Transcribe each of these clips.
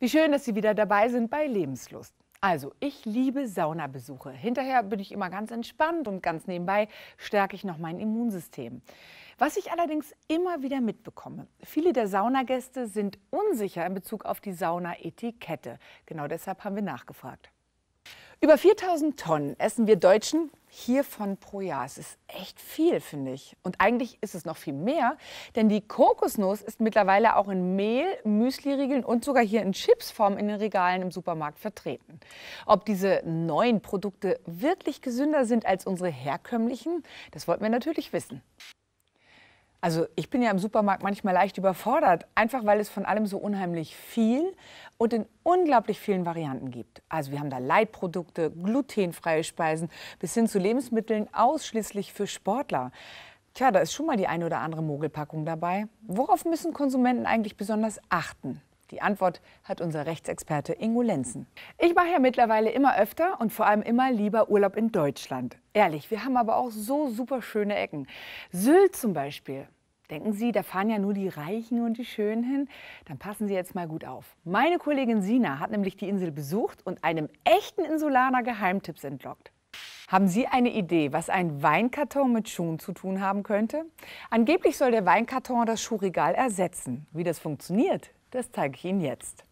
Wie schön, dass Sie wieder dabei sind bei Lebenslust. Also, ich liebe Saunabesuche. Hinterher bin ich immer ganz entspannt und ganz nebenbei stärke ich noch mein Immunsystem. Was ich allerdings immer wieder mitbekomme, viele der Saunagäste sind unsicher in Bezug auf die Saunaetikette. Genau deshalb haben wir nachgefragt. Über 4000 Tonnen essen wir Deutschen hiervon pro Jahr. Es ist echt viel, finde ich. Und eigentlich ist es noch viel mehr, denn die Kokosnuss ist mittlerweile auch in Mehl, Müsliriegeln und sogar hier in Chipsform in den Regalen im Supermarkt vertreten. Ob diese neuen Produkte wirklich gesünder sind als unsere herkömmlichen, das wollten wir natürlich wissen. Also ich bin ja im Supermarkt manchmal leicht überfordert, einfach weil es von allem so unheimlich viel und in unglaublich vielen Varianten gibt. Also wir haben da Leitprodukte, glutenfreie Speisen bis hin zu Lebensmitteln ausschließlich für Sportler. Tja, da ist schon mal die eine oder andere Mogelpackung dabei. Worauf müssen Konsumenten eigentlich besonders achten? Die Antwort hat unser Rechtsexperte Ingo Lenzen. Ich mache ja mittlerweile immer öfter und vor allem immer lieber Urlaub in Deutschland. Ehrlich, wir haben aber auch so super schöne Ecken. Sylt zum Beispiel. Denken Sie, da fahren ja nur die Reichen und die Schönen hin? Dann passen Sie jetzt mal gut auf. Meine Kollegin Sina hat nämlich die Insel besucht und einem echten Insulaner Geheimtipps entlockt. Haben Sie eine Idee, was ein Weinkarton mit Schuhen zu tun haben könnte? Angeblich soll der Weinkarton das Schuhregal ersetzen. Wie das funktioniert, das zeige ich Ihnen jetzt.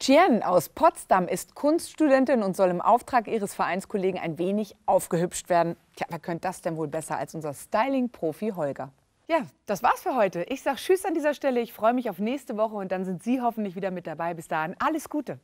Chien aus Potsdam ist Kunststudentin und soll im Auftrag ihres Vereinskollegen ein wenig aufgehübscht werden. Tja, wer könnte das denn wohl besser als unser Styling-Profi Holger? Ja, das war's für heute. Ich sage Tschüss an dieser Stelle. Ich freue mich auf nächste Woche und dann sind Sie hoffentlich wieder mit dabei. Bis dahin, alles Gute.